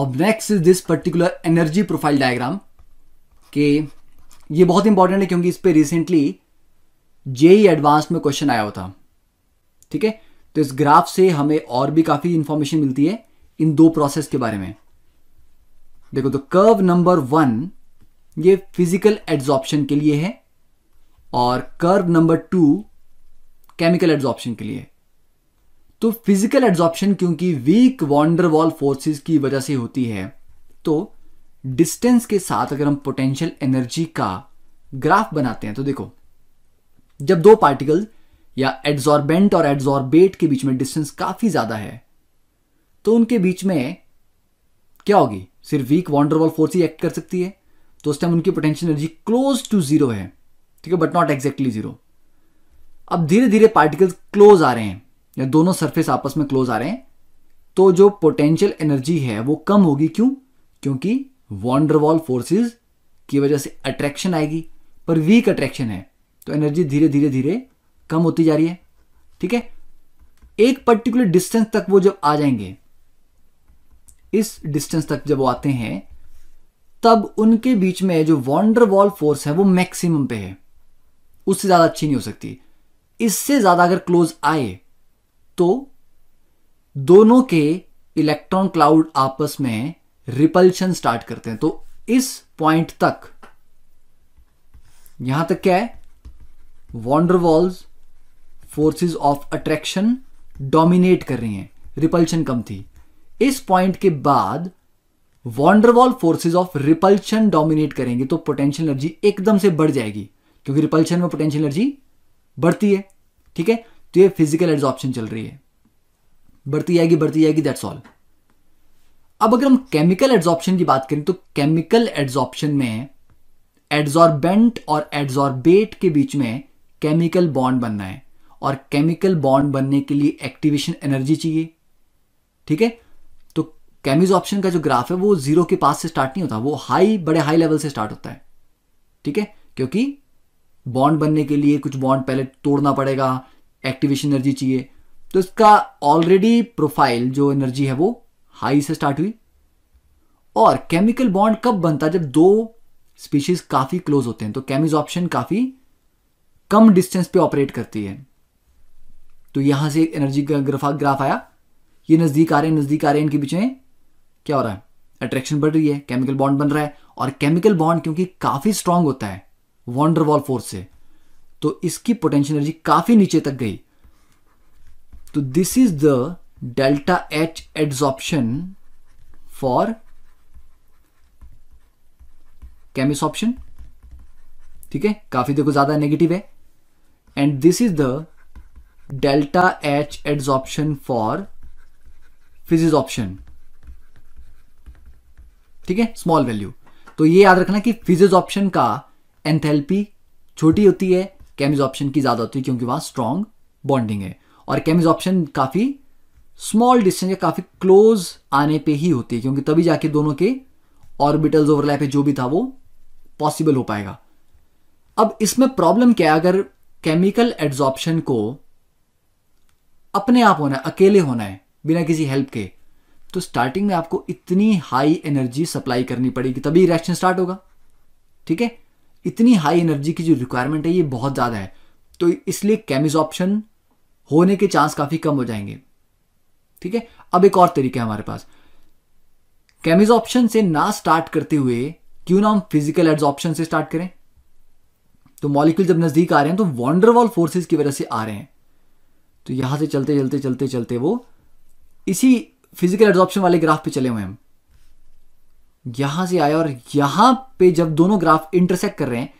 अब next is this particular energy profile diagram के ये बहुत इंपॉर्टेंट है क्योंकि इस पर रिसेंटली जेई एडवांस में क्वेश्चन आया होता ठीक है तो इस ग्राफ से हमें और भी काफ़ी इंफॉर्मेशन मिलती है इन दो प्रोसेस के बारे में देखो तो कर्व नंबर वन ये फिजिकल एड्जॉर्प्शन के लिए है और curve number two chemical adsorption के लिए तो फिजिकल एड्जॉर्प्शन क्योंकि वीक वॉन्डरवॉल फोर्सेस की वजह से होती है तो डिस्टेंस के साथ अगर हम पोटेंशियल एनर्जी का ग्राफ बनाते हैं तो देखो जब दो पार्टिकल या एड्जॉर्बेंट और एड्जॉर्बेट के बीच में डिस्टेंस काफी ज्यादा है तो उनके बीच में क्या होगी सिर्फ वीक वॉन्डरवॉल फोर्स ही एक्ट कर सकती है तो उस टाइम उनकी potential energy close to zero है ठीक है बट नॉट एग्जैक्टली जीरो अब धीरे धीरे पार्टिकल्स क्लोज आ रहे हैं या दोनों सरफेस आपस में क्लोज आ रहे हैं तो जो पोटेंशियल एनर्जी है वो कम होगी क्यों क्योंकि वॉन्डरवॉल फोर्सेस की वजह से अट्रैक्शन आएगी पर वीक अट्रैक्शन है तो एनर्जी धीरे धीरे धीरे कम होती जा रही है ठीक है एक पर्टिकुलर डिस्टेंस तक वो जब आ जाएंगे इस डिस्टेंस तक जब वो आते हैं तब उनके बीच में जो वॉन्डरवॉल फोर्स है वो मैक्सिमम पे है उससे ज़्यादा अच्छी नहीं हो सकती इससे ज़्यादा अगर क्लोज आए तो दोनों के इलेक्ट्रॉन क्लाउड आपस में रिपल्शन स्टार्ट करते हैं तो इस पॉइंट तक यहां तक क्या है van der Waals forces of attraction dominate कर रही हैं रिपल्शन कम थी इस पॉइंट के बाद van der Waals forces of repulsion dominate करेंगे तो पोटेंशियल एनर्जी एकदम से बढ़ जाएगी क्योंकि रिपल्शन में पोटेंशियल एनर्जी बढ़ती है ठीक है तो ये फिजिकल एड्जॉर्प्शन चल रही है बढ़ती जाएगी बढ़ती जाएगी दैट्स ऑल अब अगर हम केमिकल एड्जॉर्प्शन की बात करें तो केमिकल एड्जॉर्प्शन में एड्जॉर्बेंट और एड्जॉर्बेट के बीच में केमिकल बॉन्ड बनना है और केमिकल बॉन्ड बनने के लिए एक्टिवेशन एनर्जी चाहिए ठीक है तो केमिज ऑप्शन का जो ग्राफ है वो जीरो के पास से स्टार्ट नहीं होता वो हाई बड़े हाई लेवल से स्टार्ट होता है ठीक है क्योंकि बॉन्ड बनने के लिए कुछ बॉन्ड पहले तोड़ना पड़ेगा एक्टिवेशन एनर्जी चाहिए तो इसका ऑलरेडी प्रोफाइल जो एनर्जी है वो हाई से स्टार्ट हुई और केमिकल बॉन्ड कब बनता जब दो स्पीशीज काफ़ी क्लोज होते हैं तो केमिज ऑप्शन काफ़ी कम डिस्टेंस पे ऑपरेट करती है तो यहां से एनर्जी का ग्राफ ग्राफ आया ये नज़दीक आ रहे हैं नज़दीक आ रहे हैं इनके पीछे क्या हो रहा है अट्रैक्शन बढ़ रही है केमिकल बॉन्ड बन रहा है और केमिकल बॉन्ड क्योंकि काफ़ी स्ट्रांग होता है वॉन्डरवॉल फोर्स से तो इसकी पोटेंशियल एनर्जी काफी नीचे तक गई तो this is the delta H adsorption for chemisorption ठीक है काफी देखो ज्यादा नेगेटिव है and this is the delta H adsorption for physisorption ठीक है स्मॉल वैल्यू तो ये याद रखना कि फिजिज ऑप्शन का एंथैल्पी छोटी होती है केमिज ऑप्शन की ज़्यादा होती है क्योंकि वहां स्ट्रॉन्ग बॉन्डिंग है और केमिज ऑप्शन काफ़ी स्मॉल डिस्टेंस या काफ़ी क्लोज आने पे ही होती है क्योंकि तभी जाके दोनों के ऑर्बिटल्स ओवरलैप है जो भी था वो पॉसिबल हो पाएगा अब इसमें प्रॉब्लम क्या है अगर केमिकल एड्जॉर्प्शन को अपने आप होना है अकेले होना है बिना किसी हेल्प के तो स्टार्टिंग में आपको इतनी हाई एनर्जी सप्लाई करनी पड़ेगी तभी रिएक्शन स्टार्ट होगा ठीक है इतनी हाई एनर्जी की जो रिक्वायरमेंट है ये बहुत ज़्यादा है तो इसलिए केमिज ऑप्शन होने के चांस काफ़ी कम हो जाएंगे ठीक है अब एक और तरीका है हमारे पास केमिज ऑप्शन से ना स्टार्ट करते हुए क्यों ना हम फिजिकल एड्जॉप्शन से स्टार्ट करें तो मॉलिक्यूल जब नज़दीक आ रहे हैं तो वॉन्डरवॉल फोर्सेज की वजह से आ रहे हैं तो यहां से चलते चलते चलते चलते वो इसी फिजिकल एड्सॉप्शन वाले ग्राफ पे चले हुए हम यहां से आया और यहां पे जब दोनों ग्राफ इंटरसेक्ट कर रहे हैं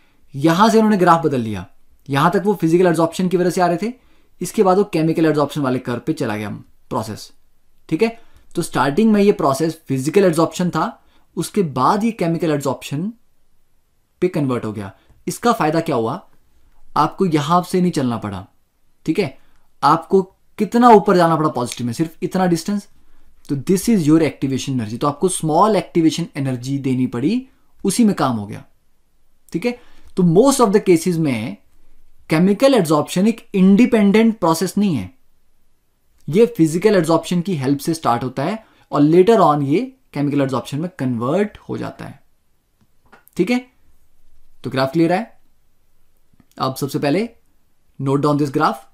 यहां से उन्होंने ग्राफ बदल लिया यहां तक वो फिजिकल एड्जॉप्शन की वजह से आ रहे थे इसके बाद वो केमिकल एड्जॉप्शन वाले कर पे चला गया प्रोसेस ठीक है तो स्टार्टिंग में ये प्रोसेस फिजिकल एड्जॉप्शन था उसके बाद ये केमिकल एड्जॉप्शन पे कन्वर्ट हो गया इसका फायदा क्या हुआ आपको यहां से नहीं चलना पड़ा ठीक है आपको कितना ऊपर जाना पड़ा पॉजिटिव में सिर्फ इतना डिस्टेंस तो this is your activation energy तो आपको स्मॉल एक्टिवेशन एनर्जी देनी पड़ी उसी में काम हो गया ठीक है तो मोस्ट ऑफ द केसेस में केमिकल एड्जॉर्प्शन एक इंडिपेंडेंट प्रोसेस नहीं है ये फिजिकल एड्जॉर्प्शन की हेल्प से स्टार्ट होता है और लेटर ऑन ये केमिकल एड्जॉर्प्शन में कन्वर्ट हो जाता है ठीक है तो ग्राफ क्लियर है अब सबसे पहले नोट डाउन दिस ग्राफ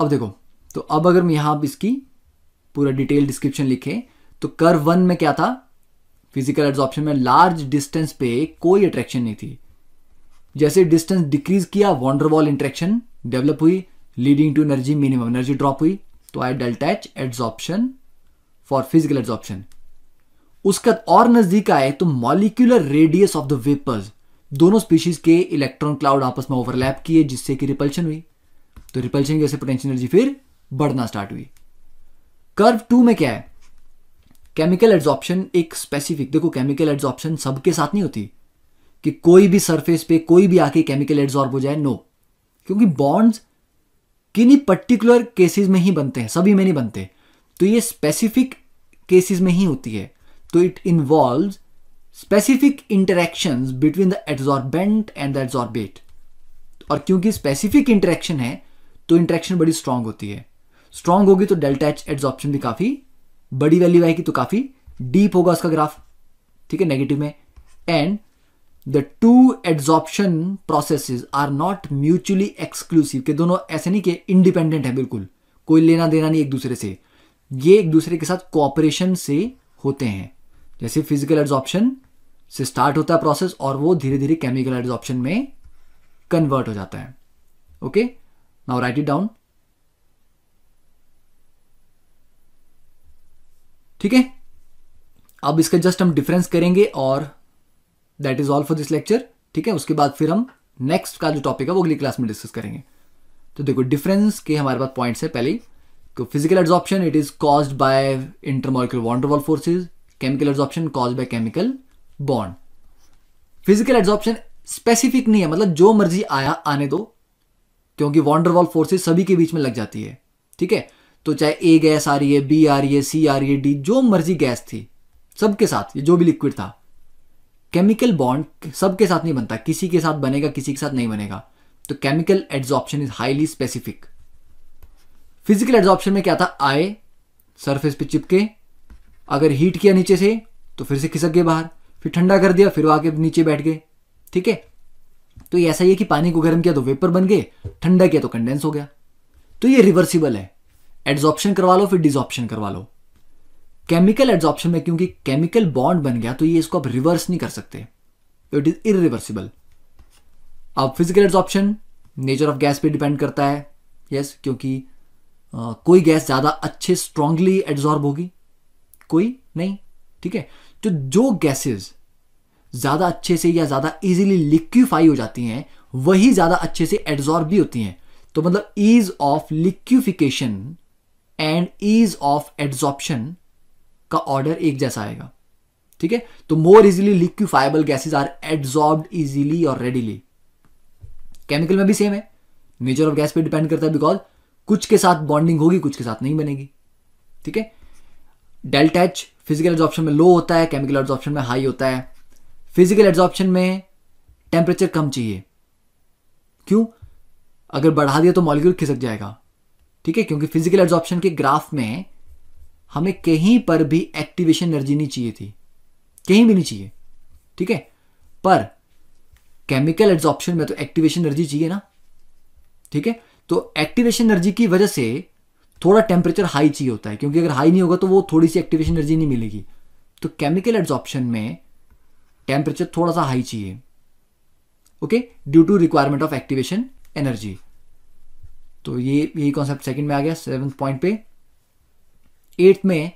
अब देखो तो अब अगर हम यहां इसकी पूरा डिटेल डिस्क्रिप्शन लिखें तो कर वन में क्या था फिजिकल एड्सॉप्शन में लार्ज डिस्टेंस पे कोई अट्रैक्शन नहीं थी जैसे डिस्टेंस डिक्रीज किया वॉन्डरवॉल इंट्रेक्शन डेवलप हुई leading to energy minimum energy drop हुई तो I delta H adsorption for physical adsorption उसका और नजदीक आए तो molecular radius of the vapours दोनों स्पीशीज के इलेक्ट्रॉन क्लाउड आपस में ओवरलैप किए जिससे कि रिपल्शन हुई तो रिपल्शन की वजह से पोटेंशियल एनर्जी फिर बढ़ना स्टार्ट हुई कर्व टू में क्या है केमिकल एड्जॉप्शन एक स्पेसिफिक देखो केमिकल एड्जॉप्शन सबके साथ नहीं होती कि कोई भी सरफेस पे कोई भी आके केमिकल एड्जॉर्ब हो जाए नो क्योंकि बॉन्ड्स किन्हीं पर्टिकुलर केसेस में ही बनते हैं सभी में नहीं बनते तो ये स्पेसिफिक केसेस में ही होती है तो it involve specific interaction between the adsorbent and the adsorbate और क्योंकि स्पेसिफिक इंटरेक्शन है तो इंटरेक्शन बड़ी स्ट्रांग होती है स्ट्रांग होगी तो डेल्टा एच एड्सॉप्शन भी काफ़ी बड़ी वैल्यू आएगी तो काफ़ी डीप होगा उसका ग्राफ ठीक है नेगेटिव में and the two adsorption processes are not mutually exclusive के दोनों ऐसे नहीं कि इंडिपेंडेंट है बिल्कुल कोई लेना देना नहीं एक दूसरे से ये एक दूसरे के साथ कोऑपरेशन से होते हैं जैसे फिजिकल एड्सॉप्शन से स्टार्ट होता है प्रोसेस और वो धीरे धीरे केमिकल एड्सॉप्शन में कन्वर्ट हो जाता है okay now write it down ठीक है अब इसका जस्ट हम डिफरेंस करेंगे और that is all for this lecture ठीक है उसके बाद फिर हम नेक्स्ट का जो टॉपिक है वो अगली क्लास में डिस्कस करेंगे तो देखो डिफरेंस के हमारे पास पॉइंट्स है पहले तो physical adsorption it is cause by intermolecular van der Waals forces chemical adsorption cause by chemical bond physical adsorption specific नहीं है मतलब जो मर्जी आया आने दो क्योंकि वॉन्डरवॉल फोर्सेस सभी के बीच में लग जाती है ठीक है तो चाहे ए गैस आ रही है बी आ रही है सी आ रही है डी जो मर्जी गैस थी सबके साथ जो भी लिक्विड था केमिकल बॉन्ड सबके साथ नहीं बनता किसी के साथ बनेगा किसी के साथ नहीं बनेगा तो chemical adsorption is highly specific physical adsorption में क्या था आए सरफेस पे चिपके अगर हीट किया नीचे से तो फिर से खिसक गए बाहर फिर ठंडा कर दिया फिर वो आके नीचे बैठ गए ठीक है तो ये ऐसा ही है कि पानी को गर्म किया तो वेपर बन गए ठंडा किया तो कंडेंस हो गया तो ये रिवर्सिबल है एड्जॉप्शन करवा लो फिर डिजॉप्शन करवा लो केमिकल एड्जॉप्शन में क्योंकि केमिकल बॉन्ड बन गया तो ये इसको आप रिवर्स नहीं कर सकते तो इट इज इरिवर्सिबल अब physical adsorption nature of gas पे डिपेंड करता है यस yes, क्योंकि आ, कोई गैस ज़्यादा अच्छे स्ट्रांगली एड्जॉर्ब होगी कोई नहीं ठीक है तो जो गैसेस ज़्यादा अच्छे से या ज़्यादा ईजिली लिक्विफाई हो जाती हैं वही ज़्यादा अच्छे से एड्जॉर्ब भी होती हैं तो मतलब ease of liquefaction and ease of adsorption का ऑर्डर एक जैसा आएगा ठीक है तो more easily liquefiable gases are adsorb easily और रेडीली केमिकल में भी सेम है नेचर ऑफ गैस पे डिपेंड करता है बिकॉज कुछ के साथ बॉन्डिंग होगी कुछ के साथ नहीं बनेगी ठीक है डेल्टा एच फिजिकल एड्जॉर्प्शन में लो होता है केमिकल एड्जॉर्प्शन में हाई होता है फिजिकल एड्जॉर्प्शन में टेम्परेचर कम चाहिए क्यों अगर बढ़ा दिया तो मॉलिक्यूल खिसक जाएगा ठीक है क्योंकि फिजिकल एड्जॉर्प्शन के ग्राफ में हमें कहीं पर भी एक्टिवेशन एनर्जी नहीं चाहिए थी कहीं भी नहीं चाहिए ठीक है पर केमिकल एड्जॉर्प्शन में तो एक्टिवेशन एनर्जी चाहिए ना ठीक है तो एक्टिवेशन एनर्जी की वजह से थोड़ा टेम्परेचर हाई चाहिए होता है क्योंकि अगर हाई नहीं होगा तो वो थोड़ी सी एक्टिवेशन एनर्जी नहीं मिलेगी तो केमिकल एड्जॉर्प्शन में टेम्परेचर थोड़ा सा हाई चाहिए okay due to requirement of activation energy तो ये यही कॉन्सेप्ट सेकंड में आ गया सेवन्थ पॉइंट पे एट्थ में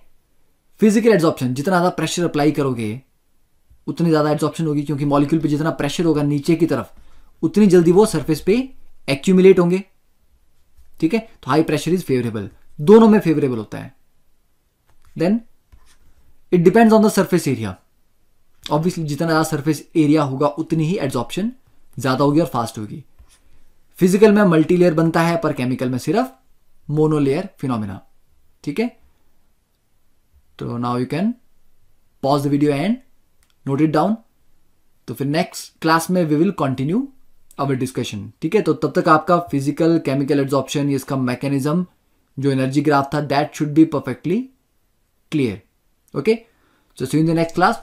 फिजिकल एड्जॉप्शन जितना ज़्यादा प्रेशर अप्लाई करोगे उतनी ज़्यादा एड्जॉप्शन होगी क्योंकि मॉलिक्यूल पे जितना प्रेशर होगा नीचे की तरफ उतनी जल्दी वो सरफेस पे एक्यूमुलेट होंगे ठीक है तो हाई प्रेशर इज फेवरेबल दोनों में फेवरेबल होता है then it depends on the surface area obviously जितना ज़्यादा सरफेस एरिया होगा उतनी ही एड्जॉप्शन ज़्यादा होगी और फास्ट होगी फिजिकल में मल्टीलेयर बनता है पर केमिकल में सिर्फ मोनोलेयर फिनोमिना ठीक है तो now you can pause the video and note it down तो फिर नेक्स्ट क्लास में we will continue our discussion ठीक है तो तब तक आपका फिजिकल केमिकल एड्जॉप्शन इसका मैकेनिज्म जो एनर्जी ग्राफ था that should be perfectly clear okay so see in the next class